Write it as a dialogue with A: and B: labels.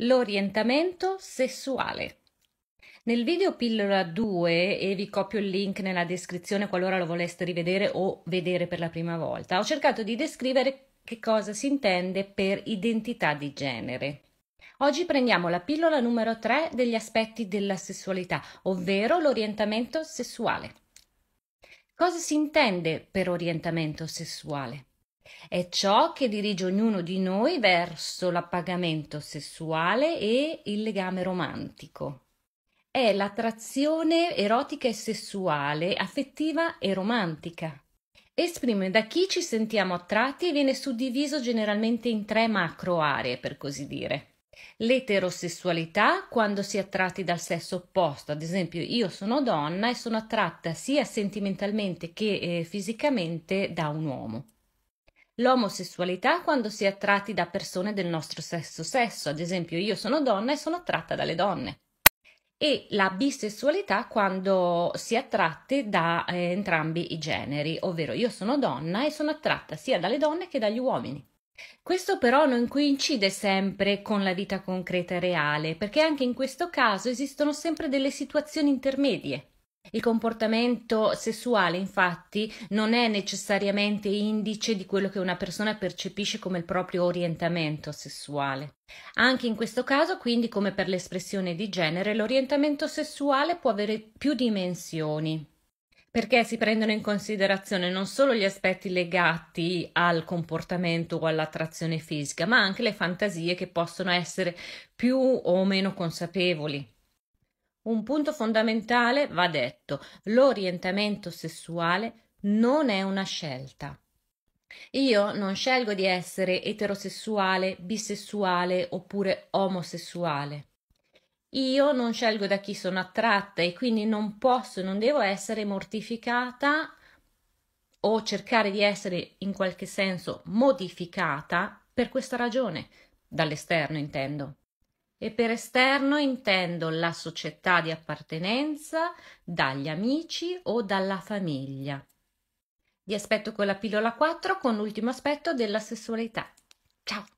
A: L'orientamento sessuale. Nel video pillola 2, e vi copio il link nella descrizione qualora lo voleste rivedere o vedere per la prima volta, ho cercato di descrivere che cosa si intende per identità di genere. Oggi prendiamo la pillola numero 3 degli aspetti della sessualità, ovvero l'orientamento sessuale. Cosa si intende per orientamento sessuale? È ciò che dirige ognuno di noi verso l'appagamento sessuale e il legame romantico. È l'attrazione erotica e sessuale, affettiva e romantica. Esprime da chi ci sentiamo attratti e viene suddiviso generalmente in tre macro aree, per così dire l'eterosessualità quando si è attratti dal sesso opposto. Ad esempio, io sono donna e sono attratta sia sentimentalmente che eh, fisicamente da un uomo l'omosessualità quando si è attratti da persone del nostro stesso sesso, ad esempio io sono donna e sono attratta dalle donne, e la bisessualità quando si è attratti da eh, entrambi i generi, ovvero io sono donna e sono attratta sia dalle donne che dagli uomini. Questo però non coincide sempre con la vita concreta e reale, perché anche in questo caso esistono sempre delle situazioni intermedie il comportamento sessuale, infatti, non è necessariamente indice di quello che una persona percepisce come il proprio orientamento sessuale. Anche in questo caso, quindi, come per l'espressione di genere, l'orientamento sessuale può avere più dimensioni perché si prendono in considerazione non solo gli aspetti legati al comportamento o all'attrazione fisica, ma anche le fantasie che possono essere più o meno consapevoli. Un punto fondamentale va detto, l'orientamento sessuale non è una scelta. Io non scelgo di essere eterosessuale, bisessuale oppure omosessuale. Io non scelgo da chi sono attratta e quindi non posso, non devo essere mortificata o cercare di essere in qualche senso modificata per questa ragione, dall'esterno intendo e per esterno intendo la società di appartenenza, dagli amici o dalla famiglia. Vi aspetto con la pillola 4 con l'ultimo aspetto della sessualità. Ciao!